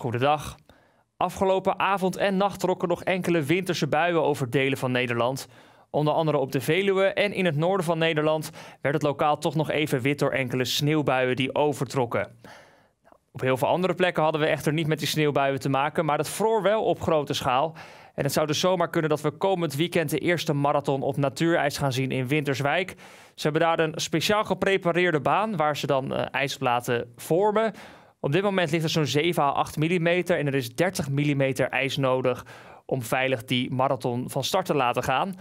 Goedendag. Afgelopen avond en nacht trokken nog enkele winterse buien over delen van Nederland. Onder andere op de Veluwe en in het noorden van Nederland werd het lokaal toch nog even wit door enkele sneeuwbuien die overtrokken. Op heel veel andere plekken hadden we echter niet met die sneeuwbuien te maken, maar dat vroor wel op grote schaal. En het zou dus zomaar kunnen dat we komend weekend de eerste marathon op natuurijs gaan zien in Winterswijk. Ze hebben daar een speciaal geprepareerde baan waar ze dan eh, ijsplaten vormen op dit moment ligt er zo'n 7 à 8 mm en er is 30 mm ijs nodig om veilig die marathon van start te laten gaan.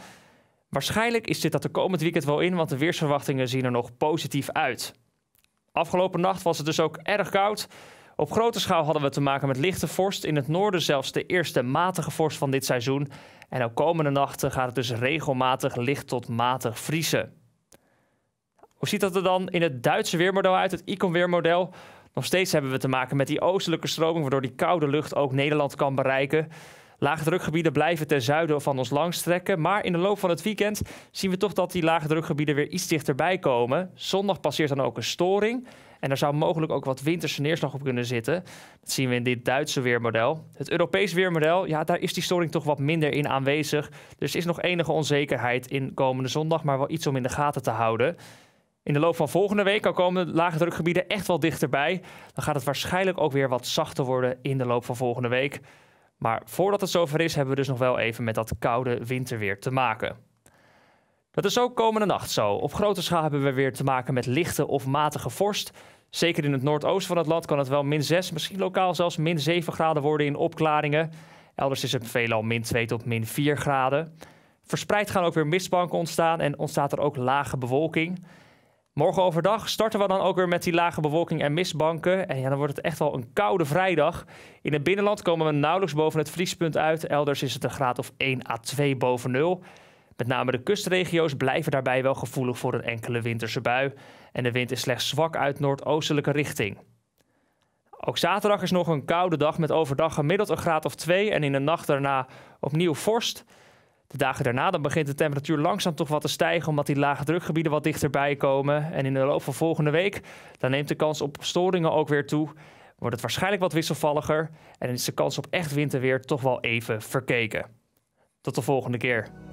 Waarschijnlijk is dit dat de komend weekend wel in, want de weersverwachtingen zien er nog positief uit. Afgelopen nacht was het dus ook erg koud. Op grote schaal hadden we te maken met lichte vorst. In het noorden zelfs de eerste matige vorst van dit seizoen. En ook komende nachten gaat het dus regelmatig licht tot matig vriezen. Hoe ziet dat er dan in het Duitse weermodel uit, het Icon-weermodel? Nog steeds hebben we te maken met die oostelijke stroming, waardoor die koude lucht ook Nederland kan bereiken. drukgebieden blijven ten zuiden van ons langstrekken. Maar in de loop van het weekend zien we toch dat die lage drukgebieden weer iets dichterbij komen. Zondag passeert dan ook een storing. En daar zou mogelijk ook wat winterse neerslag op kunnen zitten. Dat zien we in dit Duitse weermodel. Het Europees weermodel, ja, daar is die storing toch wat minder in aanwezig. Dus er is nog enige onzekerheid in komende zondag, maar wel iets om in de gaten te houden. In de loop van volgende week al komen de lage drukgebieden echt wel dichterbij. Dan gaat het waarschijnlijk ook weer wat zachter worden in de loop van volgende week. Maar voordat het zover is, hebben we dus nog wel even met dat koude winterweer te maken. Dat is ook komende nacht zo. Op grote schaal hebben we weer te maken met lichte of matige vorst. Zeker in het noordoosten van het land kan het wel min 6, misschien lokaal zelfs min 7 graden worden in opklaringen. Elders is het veelal min 2 tot min 4 graden. Verspreid gaan ook weer mistbanken ontstaan en ontstaat er ook lage bewolking. Morgen overdag starten we dan ook weer met die lage bewolking en mistbanken. En ja, dan wordt het echt wel een koude vrijdag. In het binnenland komen we nauwelijks boven het vriespunt uit. Elders is het een graad of 1 à 2 boven nul. Met name de kustregio's blijven daarbij wel gevoelig voor een enkele winterse bui. En de wind is slechts zwak uit noordoostelijke richting. Ook zaterdag is nog een koude dag met overdag gemiddeld een graad of 2 en in de nacht daarna opnieuw vorst. De dagen daarna dan begint de temperatuur langzaam toch wat te stijgen, omdat die lage drukgebieden wat dichterbij komen. En in de loop van volgende week dan neemt de kans op storingen ook weer toe. Wordt het waarschijnlijk wat wisselvalliger en is de kans op echt winterweer toch wel even verkeken. Tot de volgende keer.